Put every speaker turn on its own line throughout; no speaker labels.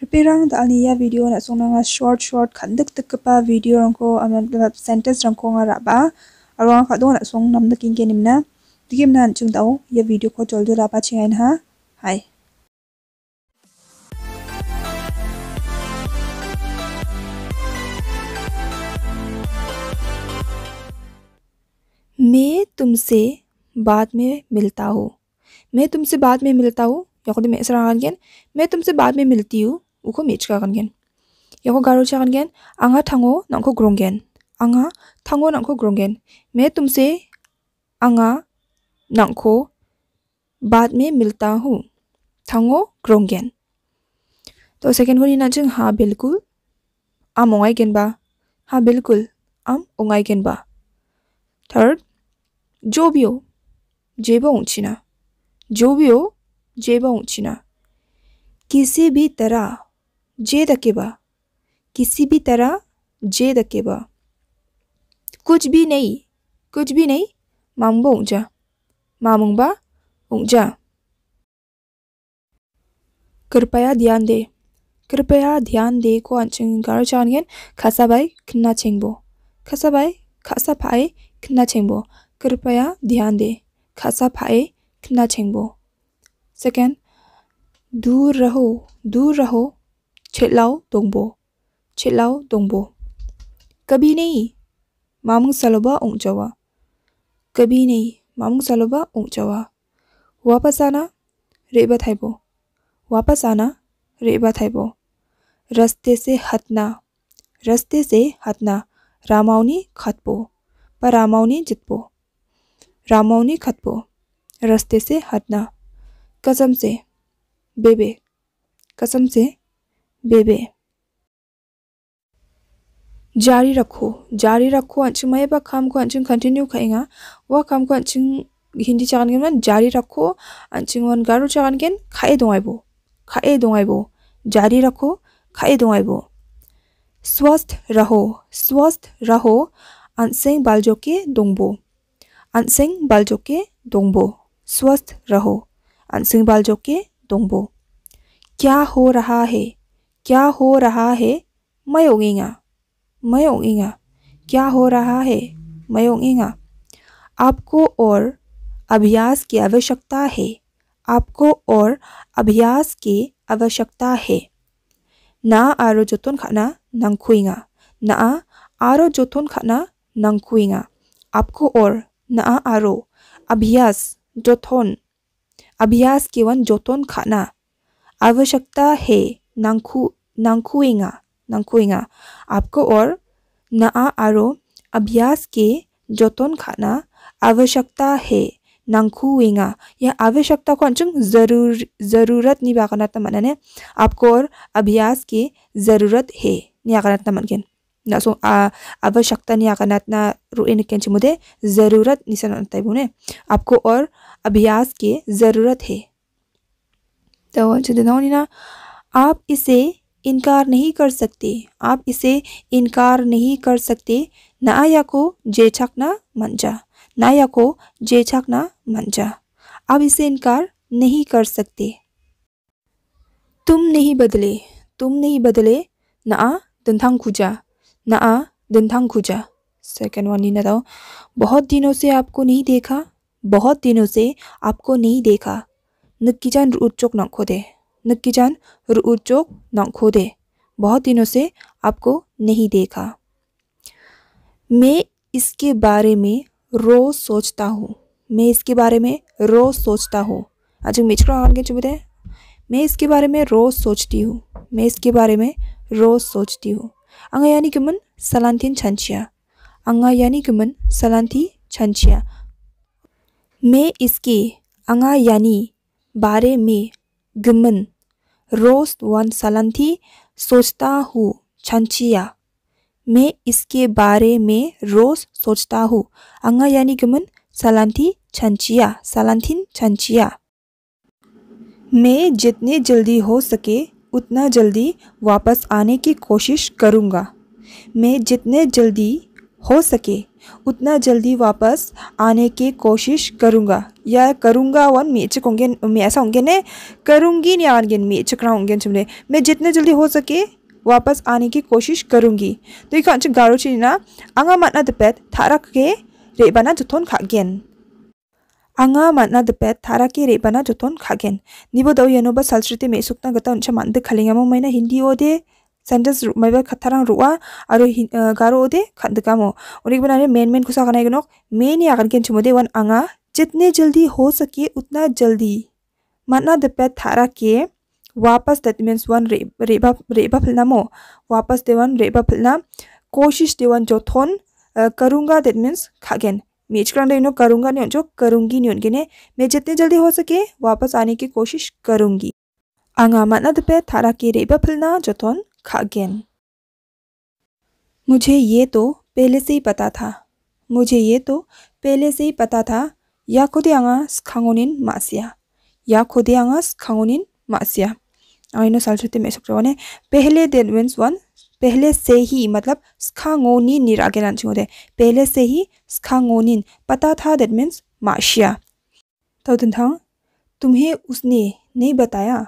the a·nia video na·songrangara short short kan·dikdikgipa the sentence raba. sentence-rangko anga ra·baa aro anga ka·donga na·song The game dike chung an·chingtao ia video-ko joldi ra·ba chengainaha Hi. मैं तुमसे बाद में मिलता हूँ मैं तुमसे बाद में मिलता हूँ या खुद में इसरा मैं तुमसे बाद में मिलती हूँ uko mechka gangen. गारो garocha gangen, anga tango ग्रोंगेन आंगा Anga tango ग्रोंगेन grongen. मैं तुमसे अंगा नंको बाद में मिलता हूँ थंगो ग्रोंगेन तो सेकेंड होनी ना जों हाँ बिल्कुल आम ओंगाई बा हाँ बिल्कुल आम ओंगाई गेनबा थर्ड जो भी हो जेबा ऊँचीना जो भी हो जेबा ऊँचीना किसी भी तरह जे दकेबा किसी भी तरह जे दकेबा कुछ भी नहीं कुछ भी नहीं मामबो ऊंचा मामूंगबा ऊंचा कृपया ध्यान दे कृपया ध्यान दे को अंचंग गार खासा भाई खन्ना चेंगबो भाई खासा फाए खन्ना चेंगबो कृपया ध्यान दे खासा फाए खन्ना चेंगबो सेकेंड दूर रहो दूर रहो Chetlau दोंबो Chetlau दोंबो कभी नहीं मामुंग सलोबा ऊँच कभी नहीं मामुंग सलोबा ऊँच वापस आना रेबा थाइबो वापस आना रेबा थाइबो रस्ते से हतना रस्ते से हतना रामावनी खतपो पर रामावनी जितपो रामावनी खतपो रस्ते से हटना कसम से बेबे कसम से बेबे जारी रखो जारी रखो अंचिंग मैं बा काम को अंचिंग कंटिन्यू खाएंगा वह काम को अंचिंग हिंदी चागन गेन जारी रखो अंचिंग वन गारो चागन गेन खाए दोंगाइबो खाए दोंगाइबो जारी रखो खाए दोंगाइबो स्वस्थ रहो स्वस्थ रहो अंसिंग बालजो के दोंगबो अंसिंग बालजो के दोंगबो स्वस्थ रहो अंसिंग बालजो के दोंगबो क्या हो रहा है क्या हो रहा है मैं मयोगिंगा क्या हो रहा है मयोगिंगा आपको और अभ्यास की आवश्यकता है आपको और अभ्यास की आवश्यकता है ना आरो जोतन खाना नंखुइंगा ना आरो जोतन खाना नंखुइंगा आपको और ना आरो अभ्यास जोथन अभ्यास केवन जोतन खाना आवश्यकता है नंखू नंखुएंगा नंखुएंगा आपको और नआ आरो अभ्यास के जोतन खाना आवश्यकता है नंखुएंगा यह आवश्यकता को अंचुंग जरूर जरूरत नहीं बाकना तमन ने आपको और अभ्यास की जरूरत है नहीं आकना तमन के ना सो आवश्यकता नहीं आकना ना रुइन के मुझे जरूरत निसन तय आपको और अभ्यास की जरूरत है तो ना आप इसे इनकार नहीं कर सकते आप इसे इनकार नहीं कर सकते नायाको जेछकना मंजा नायाको जेछकना मंजा आप इसे इनकार नहीं कर सकते तुम नहीं बदले तुम नहीं बदले ना दंथांग खुजा ना दंथांग खुजा सेकेंड वन इन दाओ बहुत दिनों से आपको नहीं देखा बहुत दिनों से आपको नहीं देखा किचन उच्चोक न खोदे नक्कीजान रुऊ चौक खो दे बहुत दिनों से आपको नहीं देखा मैं इसके बारे में रोज सोचता हूँ मैं इसके बारे में रोज सोचता हूँ आज मिचको आगे चुबते मैं इसके बारे में रोज सोचती हूँ मैं इसके बारे में रोज सोचती हूँ अंगा यानी मन सलांथिन छंछिया अंगा यानी मन सलांथी छंछिया मैं इसके अंगा यानी बारे में गुमन रोज वन सलंथी सोचता हूँ छंछिया मैं इसके बारे में रोज सोचता हूँ अंगा यानी गमन सलंथी छंचिया सलंथिन छंछिया मैं जितने जल्दी हो सके उतना जल्दी वापस आने की कोशिश करूँगा मैं जितने जल्दी हो सके उतना जल्दी वापस आने की कोशिश करूँगा या करूँगा वन मैं ऐसा होंगे ने करूँगी नहीं आगे मेचकना होंगे चुमने मैं जितने जल्दी हो सके वापस आने की कोशिश करूँगी तो ये खाच गारो ना आंगा मतना दपेत तो थारक के रेबाना जुथोन खागेन आंगा मतना दपेत थारा के रेबाना जुथोन खागेन निबो दो यनोबा संस्कृति में सुखना गता उनसे मानद खलेंगे मैंने हिंदी ओ दे sentence मैं khatharang ruwa aro eh, garo ode khandkamo उन्हें मेन मेन main kusa kanai gnok main ya kan chumode wan जितने जल्दी हो सके उतना जल्दी मना दपे थारा के वापस दैट मीन्स वन रे, रेबा रेबा फिलना मो वापस देवन रेबा फिलना कोशिश देवन वन जोथोन करूँगा दैट मीन्स खागेन मेज कराना इन्हों करूँगा नहीं जो करूँगी नहीं उनके ने मैं जितने जल्दी हो सके वापस आने की कोशिश करूँगी आंगा मना दपे थारा के रेबा फिलना जोथोन खागेन मुझे ये तो पहले से ही पता था मुझे ये तो पहले से ही पता था या खुद आंगा स्खांगोनिन मासिया या खुद आंगा स्खांगोनिन मासिया आइनो सालसुते में सकते पहले दिन मीन्स वन पहले से ही मतलब स्खांगोनिन निरागे आगे नाम पहले से ही स्खांगोनिन पता था देट मीन्स माशिया तो तुम्हें उसने नहीं बताया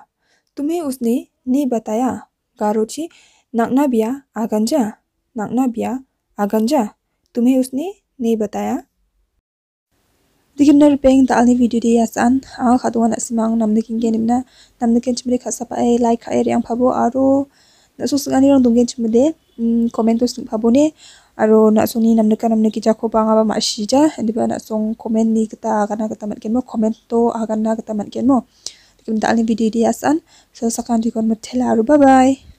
तुम्हें उसने नहीं बताया karuchi nakna bia aganja nakna bia aganja. tumhe usne nahi bataya. dikinner peng ta ali video de san a khatwan asimang namne king genimna namne ken chimre khasa pa ai like ai yang phabo aro na su sngani rang dungen chimde mm, comment us phabo ne aro na suni namne ka namne ki jakho banga ba ma diba na song comment ni kata agana kata mat kenmo comment to agana kata mat kenmo mo video dia san so sakan dikon aro bye bye